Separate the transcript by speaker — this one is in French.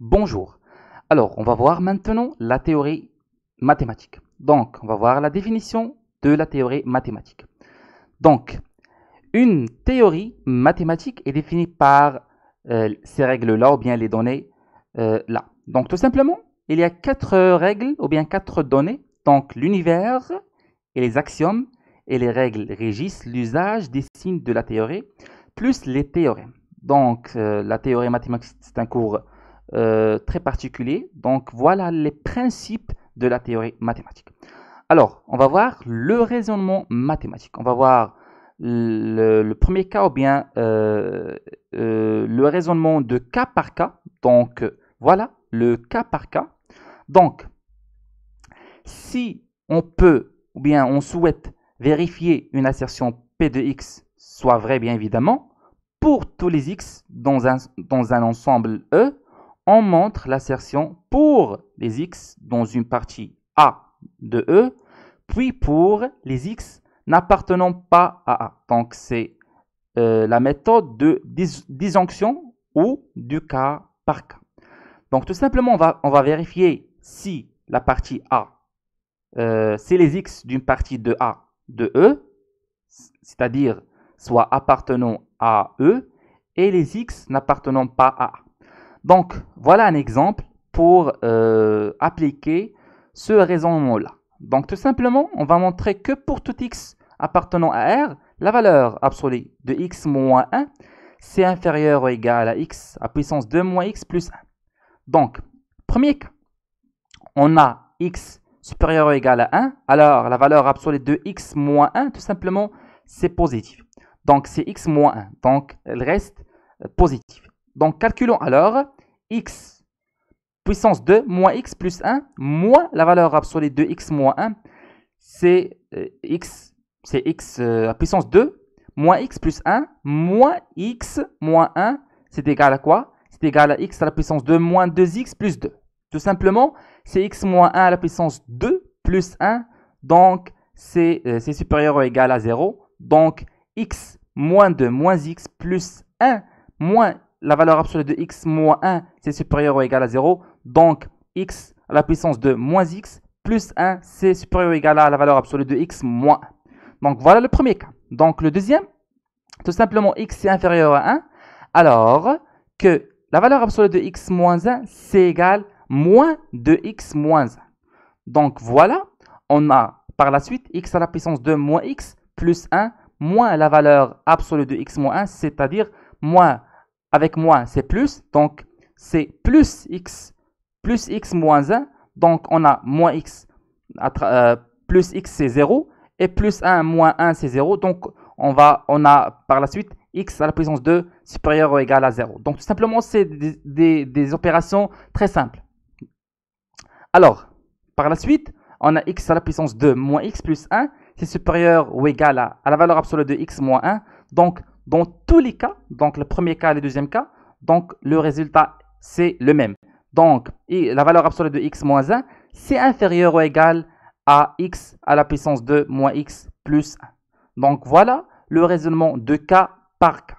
Speaker 1: Bonjour. Alors, on va voir maintenant la théorie mathématique. Donc, on va voir la définition de la théorie mathématique. Donc, une théorie mathématique est définie par euh, ces règles-là ou bien les données euh, là. Donc, tout simplement, il y a quatre règles ou bien quatre données. Donc, l'univers et les axiomes et les règles régissent l'usage des signes de la théorie, plus les théorèmes. Donc, euh, la théorie mathématique, c'est un cours euh, très particulier. Donc voilà les principes de la théorie mathématique. Alors, on va voir le raisonnement mathématique. On va voir le, premier cas ou bien euh, euh, le raisonnement de cas par cas. Donc voilà le cas par cas. Donc, si on peut ou bien on souhaite vérifier une assertion P de X soit vraie, bien évidemment, pour tous les X dans un, dans un ensemble E, on montre l'assertion pour les x dans une partie A de E, puis pour les x n'appartenant pas à A. Donc, c'est euh, la méthode de disjonction ou du cas par cas. Donc, tout simplement, on va, vérifier si la partie A, c'est euh, les x d'une partie de A de E, c'est-à-dire soit appartenant à E, et les x n'appartenant pas à A. Donc, voilà un exemple pour euh, appliquer ce raisonnement-là. Donc, tout simplement, on va montrer que pour tout x appartenant à R, la valeur absolue de x moins 1, c'est inférieur ou égal à x à puissance 2 moins x plus 1. Donc, premier cas, on a x supérieur ou égal à 1, alors la valeur absolue de x moins 1, tout simplement, c'est positif. Donc, c'est x moins 1, donc elle reste euh, positive. Donc calculons alors x puissance 2 moins x plus 1 moins la valeur absolue de x moins 1. C'est euh, x, c'est x euh, puissance 2 moins x plus 1 moins x moins 1. C'est égal à quoi C'est égal à x à la puissance 2 moins 2x plus 2. Tout simplement, c'est x moins 1 à la puissance 2 plus 1. Donc, euh, c'est supérieur ou égal à 0. Donc, x moins 2 moins x plus 1 moins la valeur absolue de x moins 1, c'est supérieur ou égal à 0. Donc, x à la puissance de moins x plus 1, c'est supérieur ou égal à la valeur absolue de x moins 1. Donc, voilà le premier cas. Donc, le deuxième, tout simplement, x est inférieur à 1, alors que la valeur absolue de x moins 1, c'est égal moins 2x moins 1. Donc, voilà, on a par la suite x à la puissance de moins x plus 1 moins la valeur absolue de x moins 1, c'est-à-dire moins avec moins c'est plus, donc c'est plus x plus x moins 1, donc on a moins x, euh, plus x c'est 0, et plus 1 moins 1 c'est 0, donc on, va, on a par la suite x à la puissance 2 supérieur ou égal à 0. Donc tout simplement c'est des, opérations très simples. Alors, par la suite, on a x à la puissance 2 moins x plus 1, c'est supérieur ou égal à, à, la valeur absolue de x moins 1. Donc, dans tous les cas, donc le premier cas et le deuxième cas, donc le résultat, c'est le même. Donc, la valeur absolue de x moins 1, c'est inférieur ou égal à x à la puissance de moins x plus 1. Donc, voilà le raisonnement de cas par cas.